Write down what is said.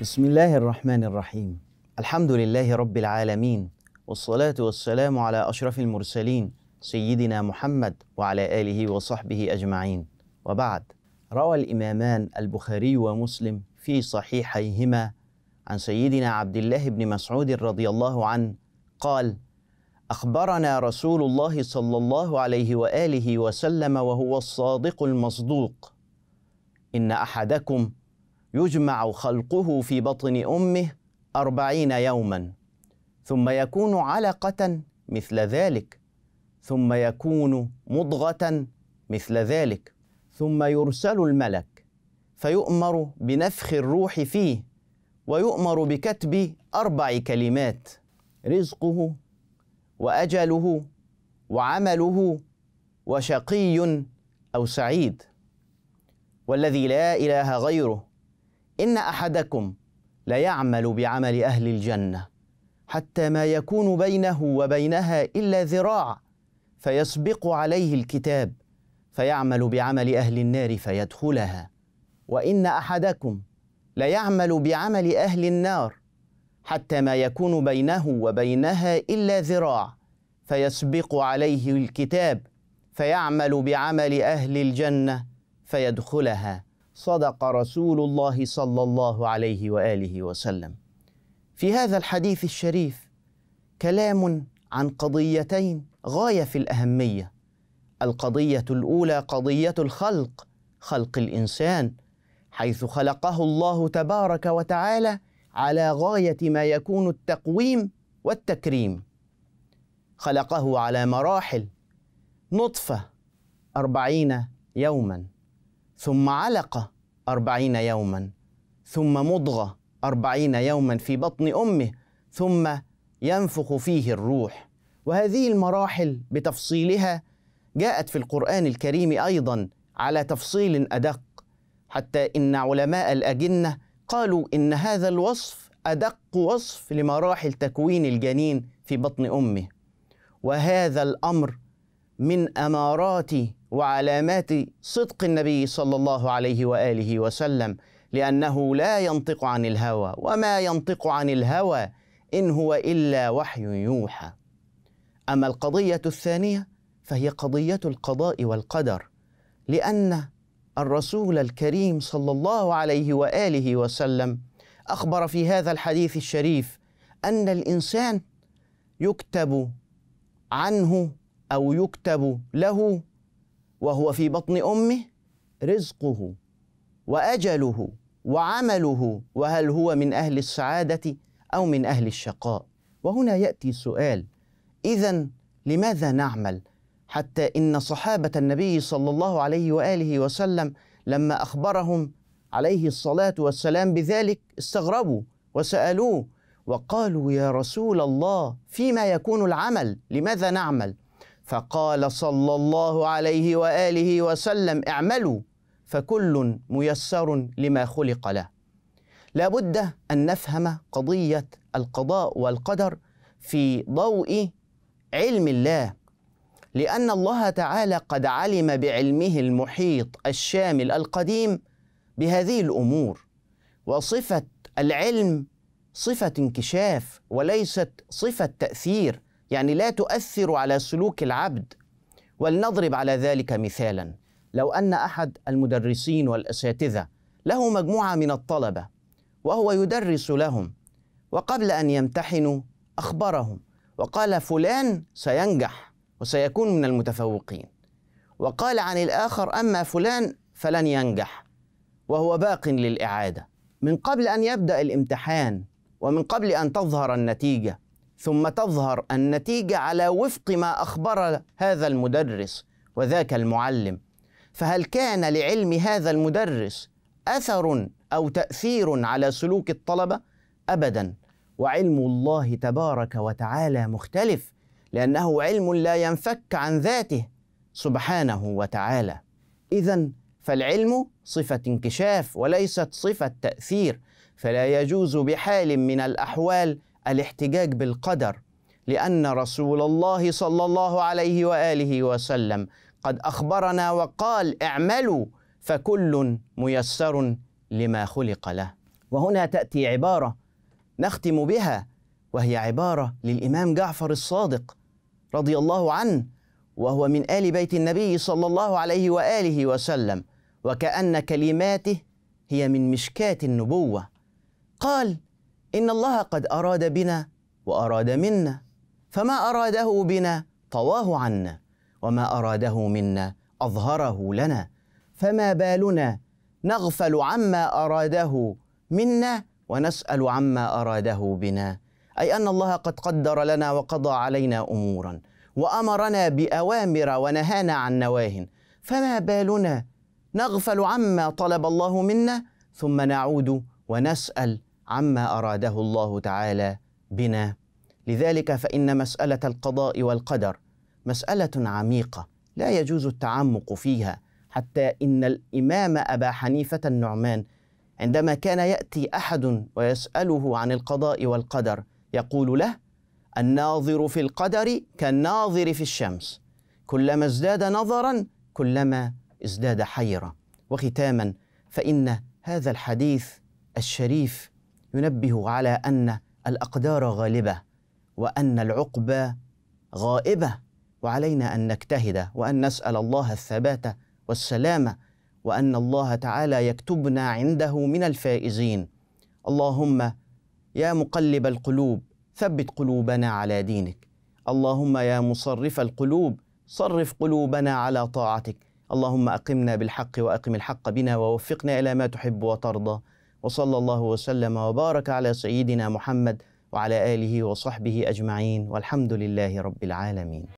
بسم الله الرحمن الرحيم الحمد لله رب العالمين والصلاة والسلام على أشرف المرسلين سيدنا محمد وعلى آله وصحبه أجمعين وبعد روى الإمامان البخاري ومسلم في صحيحيهما عن سيدنا عبد الله بن مسعود رضي الله عنه قال أخبرنا رسول الله صلى الله عليه وآله وسلم وهو الصادق المصدوق إن أحدكم يجمع خلقه في بطن امه اربعين يوما ثم يكون علقه مثل ذلك ثم يكون مضغه مثل ذلك ثم يرسل الملك فيؤمر بنفخ الروح فيه ويؤمر بكتب اربع كلمات رزقه واجله وعمله وشقي او سعيد والذي لا اله غيره إن أحدكم ليعمل بعمل أهل الجنة حتى ما يكون بينه وبينها إلا ذراع فيسبق عليه الكتاب فيعمل بعمل أهل النار فيدخلها وإن أحدكم ليعمل بعمل أهل النار حتى ما يكون بينه وبينها إلا ذراع فيسبق عليه الكتاب فيعمل بعمل أهل الجنة فيدخلها صدق رسول الله صلى الله عليه واله وسلم في هذا الحديث الشريف كلام عن قضيتين غايه في الاهميه القضيه الاولى قضيه الخلق خلق الانسان حيث خلقه الله تبارك وتعالى على غايه ما يكون التقويم والتكريم خلقه على مراحل نطفه اربعين يوما ثم علقة أربعين يوما ثم مضغة أربعين يوما في بطن أمه ثم ينفخ فيه الروح وهذه المراحل بتفصيلها جاءت في القرآن الكريم أيضا على تفصيل أدق حتى إن علماء الأجنة قالوا إن هذا الوصف أدق وصف لمراحل تكوين الجنين في بطن أمه وهذا الأمر من امارات وعلامات صدق النبي صلى الله عليه واله وسلم لانه لا ينطق عن الهوى وما ينطق عن الهوى ان هو الا وحي يوحى اما القضيه الثانيه فهي قضيه القضاء والقدر لان الرسول الكريم صلى الله عليه واله وسلم اخبر في هذا الحديث الشريف ان الانسان يكتب عنه أو يكتب له وهو في بطن أمه رزقه وأجله وعمله وهل هو من أهل السعادة أو من أهل الشقاء وهنا يأتي سؤال إذا لماذا نعمل حتى إن صحابة النبي صلى الله عليه وآله وسلم لما أخبرهم عليه الصلاة والسلام بذلك استغربوا وسألوه وقالوا يا رسول الله فيما يكون العمل لماذا نعمل فقال صلى الله عليه واله وسلم اعملوا فكل ميسر لما خلق له لا بد ان نفهم قضيه القضاء والقدر في ضوء علم الله لان الله تعالى قد علم بعلمه المحيط الشامل القديم بهذه الامور وصفه العلم صفه انكشاف وليست صفه تاثير يعني لا تؤثر على سلوك العبد ولنضرب على ذلك مثالا لو ان احد المدرسين والاساتذه له مجموعه من الطلبه وهو يدرس لهم وقبل ان يمتحنوا اخبرهم وقال فلان سينجح وسيكون من المتفوقين وقال عن الاخر اما فلان فلن ينجح وهو باق للاعاده من قبل ان يبدا الامتحان ومن قبل ان تظهر النتيجه ثم تظهر النتيجه على وفق ما اخبر هذا المدرس وذاك المعلم فهل كان لعلم هذا المدرس اثر او تاثير على سلوك الطلبه ابدا وعلم الله تبارك وتعالى مختلف لانه علم لا ينفك عن ذاته سبحانه وتعالى اذا فالعلم صفه انكشاف وليست صفه تاثير فلا يجوز بحال من الاحوال الاحتجاج بالقدر لان رسول الله صلى الله عليه واله وسلم قد اخبرنا وقال اعملوا فكل ميسر لما خلق له وهنا تاتي عباره نختم بها وهي عباره للامام جعفر الصادق رضي الله عنه وهو من ال بيت النبي صلى الله عليه واله وسلم وكان كلماته هي من مشكاه النبوه قال ان الله قد اراد بنا واراد منا فما اراده بنا طواه عنا وما اراده منا اظهره لنا فما بالنا نغفل عما اراده منا ونسال عما اراده بنا اي ان الله قد قدر لنا وقضى علينا امورا وامرنا باوامر ونهانا عن نواه فما بالنا نغفل عما طلب الله منا ثم نعود ونسال عما اراده الله تعالى بنا لذلك فان مساله القضاء والقدر مساله عميقه لا يجوز التعمق فيها حتى ان الامام ابا حنيفه النعمان عندما كان ياتي احد ويساله عن القضاء والقدر يقول له الناظر في القدر كالناظر في الشمس كلما ازداد نظرا كلما ازداد حيره وختاما فان هذا الحديث الشريف ينبه على ان الاقدار غالبه وان العقبى غائبه وعلينا ان نجتهد وان نسال الله الثبات والسلامه وان الله تعالى يكتبنا عنده من الفائزين اللهم يا مقلب القلوب ثبت قلوبنا على دينك اللهم يا مصرف القلوب صرف قلوبنا على طاعتك اللهم اقمنا بالحق واقم الحق بنا ووفقنا الى ما تحب وترضى وصلى الله وسلم وبارك على سيدنا محمد وعلى اله وصحبه اجمعين والحمد لله رب العالمين